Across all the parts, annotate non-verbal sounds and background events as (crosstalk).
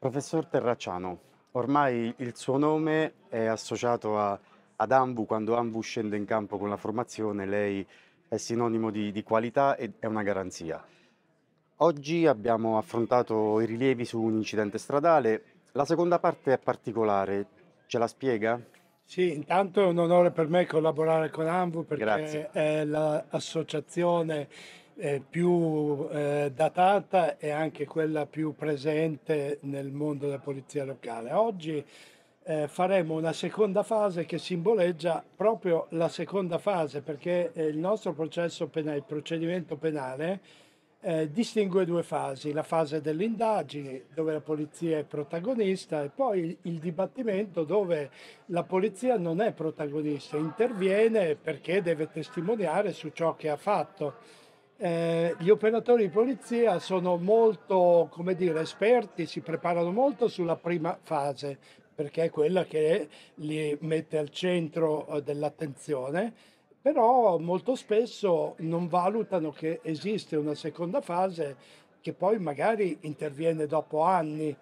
Professor Terracciano, ormai il suo nome è associato a, ad Ambu, quando Ambu scende in campo con la formazione lei è sinonimo di, di qualità e è una garanzia. Oggi abbiamo affrontato i rilievi su un incidente stradale, la seconda parte è particolare, ce la spiega? Sì, intanto è un onore per me collaborare con Ambu perché Grazie. è l'associazione eh, più eh, datata e anche quella più presente nel mondo della polizia locale. Oggi eh, faremo una seconda fase che simboleggia proprio la seconda fase perché eh, il nostro processo penale, il procedimento penale eh, distingue due fasi, la fase delle indagini dove la polizia è protagonista e poi il, il dibattimento dove la polizia non è protagonista, interviene perché deve testimoniare su ciò che ha fatto. Eh, gli operatori di polizia sono molto, come dire, esperti, si preparano molto sulla prima fase, perché è quella che li mette al centro eh, dell'attenzione, però molto spesso non valutano che esiste una seconda fase che poi magari interviene dopo anni,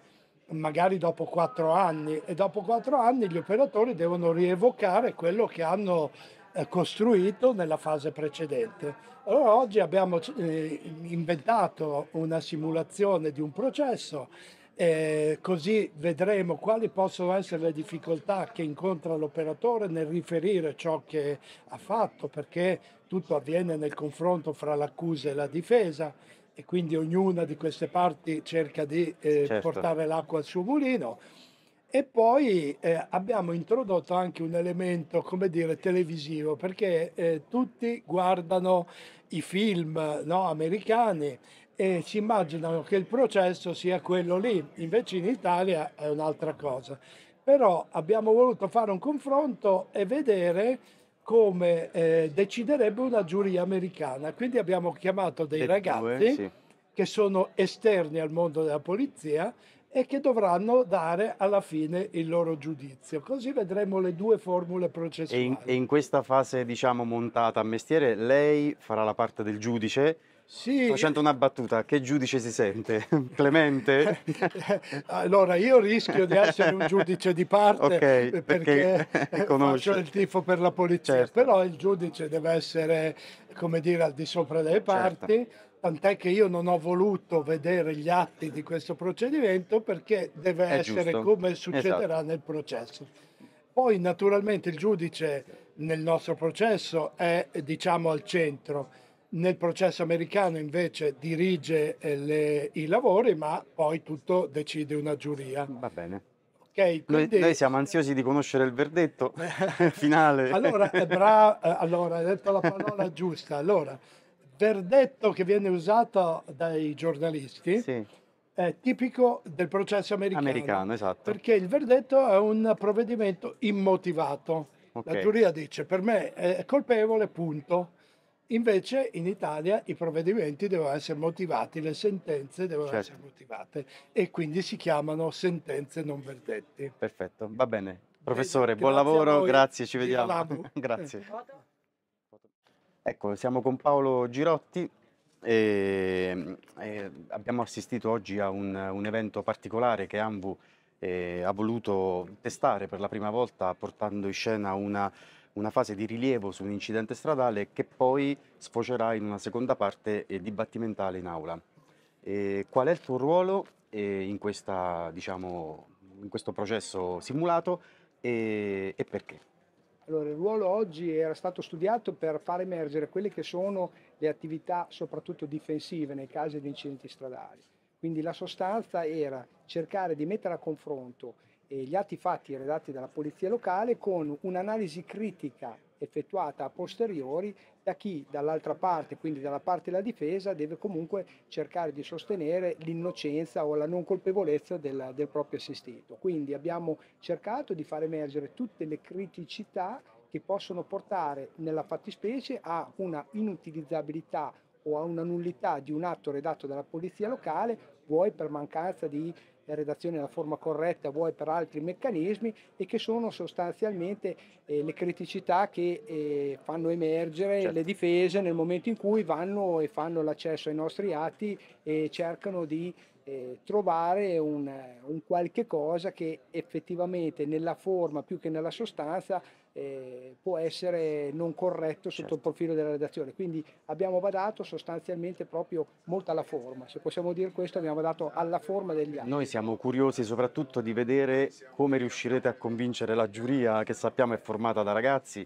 magari dopo quattro anni e dopo quattro anni gli operatori devono rievocare quello che hanno eh, costruito nella fase precedente. Allora oggi abbiamo eh, inventato una simulazione di un processo eh, così vedremo quali possono essere le difficoltà che incontra l'operatore nel riferire ciò che ha fatto, perché tutto avviene nel confronto fra l'accusa e la difesa e quindi ognuna di queste parti cerca di eh, certo. portare l'acqua al suo mulino e poi eh, abbiamo introdotto anche un elemento, come dire, televisivo, perché eh, tutti guardano i film no, americani e si immaginano che il processo sia quello lì, invece in Italia è un'altra cosa. Però abbiamo voluto fare un confronto e vedere come eh, deciderebbe una giuria americana. Quindi abbiamo chiamato dei e ragazzi due, sì. che sono esterni al mondo della polizia e che dovranno dare alla fine il loro giudizio. Così vedremo le due formule processuali. E in, e in questa fase, diciamo, montata a mestiere, lei farà la parte del giudice, sì. Facendo una battuta, che giudice si sente? (laughs) Clemente? (laughs) allora, io rischio di essere un giudice di parte okay, perché, perché (laughs) faccio il tifo per la polizia, certo. però il giudice deve essere, come dire, al di sopra delle certo. parti. Certo tant'è che io non ho voluto vedere gli atti di questo procedimento perché deve È essere giusto. come succederà esatto. nel processo. Poi naturalmente il giudice nel nostro processo è diciamo al centro, nel processo americano invece dirige eh, le, i lavori ma poi tutto decide una giuria. Va bene. Okay, quindi... noi, noi, siamo ansiosi di conoscere il verdetto (laughs) finale. allora, bra- eh, allora, hai detto la parola giusta. Allora, verdetto che viene usato dai giornalisti sì. è tipico del processo americano. Americano, esatto. Perché il verdetto è un provvedimento immotivato. Okay. La giuria dice per me è colpevole, punto. Invece in Italia i provvedimenti devono essere motivati, le sentenze devono certo. essere motivate e quindi si chiamano sentenze non verdetti. Perfetto, va bene. Professore, grazie buon lavoro, grazie, ci vediamo. (laughs) grazie. Ecco, siamo con Paolo Girotti e, e abbiamo assistito oggi a un, un evento particolare che Ambu eh, ha voluto testare per la prima volta portando in scena una, una, fase di rilievo su un incidente stradale che poi sfocerà in una seconda parte dibattimentale in aula. E qual è il tuo ruolo eh, in, questa, diciamo, in, questo processo simulato e perché? Allora, il ruolo oggi era stato studiato per far emergere quelle che sono le attività soprattutto difensive nei casi di incidenti stradali. Quindi la sostanza era cercare di mettere a confronto gli atti fatti redatti dalla polizia locale con un'analisi critica effettuata a posteriori da chi dall'altra parte, quindi dalla parte della difesa, deve comunque cercare di sostenere l'innocenza o la non colpevolezza del, del proprio assistito. Quindi abbiamo cercato di far emergere tutte le criticità che possono portare nella fattispecie a una inutilizzabilità o a una nullità di un atto redatto dalla polizia locale, vuoi per mancanza di redazione nella forma corretta, vuoi per altri meccanismi e che sono sostanzialmente eh, le criticità che eh, fanno emergere certo. le difese nel momento in cui vanno e fanno l'accesso ai nostri atti e cercano di eh, trovare un, eh, un, qualche cosa che effettivamente nella forma più che nella sostanza eh, può essere non corretto sotto certo. il profilo della redazione. Quindi abbiamo badato sostanzialmente proprio molto alla forma, se possiamo dire questo abbiamo badato alla forma degli altri. Noi siamo curiosi soprattutto di vedere come riuscirete a convincere la giuria che sappiamo è formata da ragazzi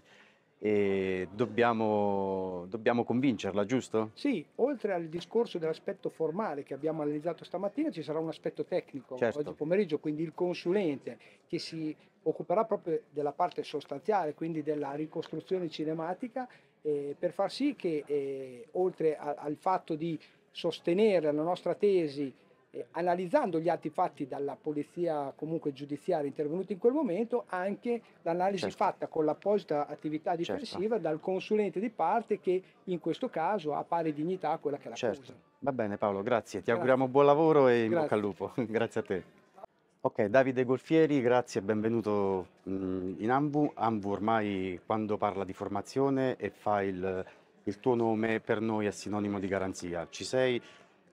e dobbiamo, dobbiamo, convincerla, giusto? Sì, oltre al discorso dell'aspetto formale che abbiamo analizzato stamattina, ci sarà un aspetto tecnico certo. oggi pomeriggio, quindi il consulente che si occuperà proprio della parte sostanziale, quindi della ricostruzione cinematica, eh, per far sì che eh, oltre a, al fatto di sostenere la nostra tesi eh, analizzando gli atti fatti dalla polizia comunque giudiziaria intervenuta in quel momento, anche l'analisi certo. fatta con l'apposita attività certo. difensiva certo. dal consulente di parte che in questo caso ha pari dignità a quella che la certo. Cosa. Va bene Paolo, grazie, ti grazie. auguriamo buon lavoro e in grazie. bocca al lupo. (laughs) grazie a te. Ok, Davide Golfieri, grazie e benvenuto mm, in Ambu. Ambu ormai quando parla di formazione e fa il, il tuo nome per noi è sinonimo di garanzia. Ci sei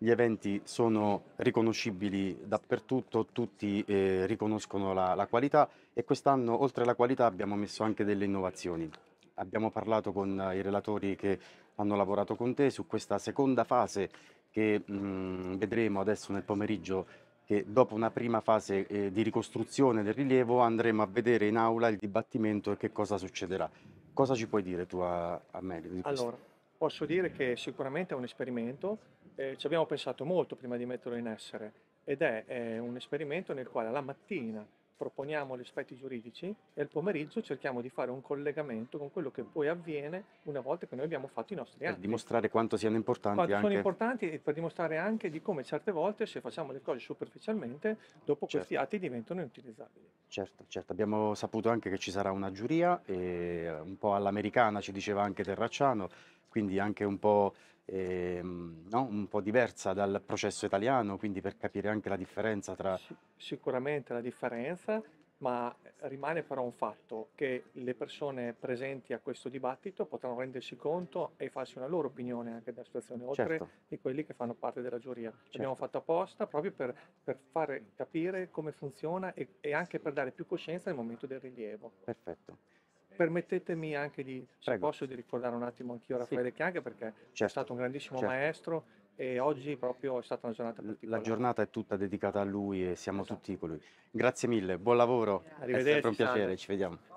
gli eventi sono riconoscibili dappertutto, tutti eh, riconoscono la, la qualità e quest'anno oltre alla qualità abbiamo messo anche delle innovazioni. Abbiamo parlato con eh, i relatori che hanno lavorato con te su questa seconda fase che mh, mm, vedremo adesso nel pomeriggio che dopo una prima fase eh, di ricostruzione del rilievo andremo a vedere in aula il dibattimento e che cosa succederà. Cosa ci puoi dire tu a, a merito di Allora, posso dire che sicuramente è un esperimento eh, ci abbiamo pensato molto prima di metterlo in essere ed è, è un esperimento nel quale la mattina proponiamo gli aspetti giuridici e al pomeriggio cerchiamo di fare un collegamento con quello che poi avviene una volta che noi abbiamo fatto i nostri atti. Per dimostrare quanto siano importanti. Quanto anche... sono importanti e per dimostrare anche di come certe volte se facciamo le cose superficialmente dopo certo. questi atti diventano inutilizzabili. Certo, certo. Abbiamo saputo anche che ci sarà una giuria e eh, un po' all'americana ci diceva anche Terracciano quindi anche un po', eh, no? un po', diversa dal processo italiano, quindi per capire anche la differenza tra... Sicuramente la differenza, ma rimane però un fatto che le persone presenti a questo dibattito potranno rendersi conto e farsi una loro opinione anche della situazione, oltre certo. di quelli che fanno parte della giuria. Certo. L'abbiamo fatto apposta proprio per, per fare capire come funziona e, e anche per dare più coscienza nel momento del rilievo. Perfetto permettetemi anche di, posso, di ricordare un attimo anch'io Raffaele sì. Chianca perché certo. è stato un grandissimo certo. maestro e oggi proprio è stata una giornata particolare. La giornata è tutta dedicata a lui e siamo esatto. tutti con lui. Grazie mille, buon lavoro, è sempre un piacere, Sandra. ci vediamo.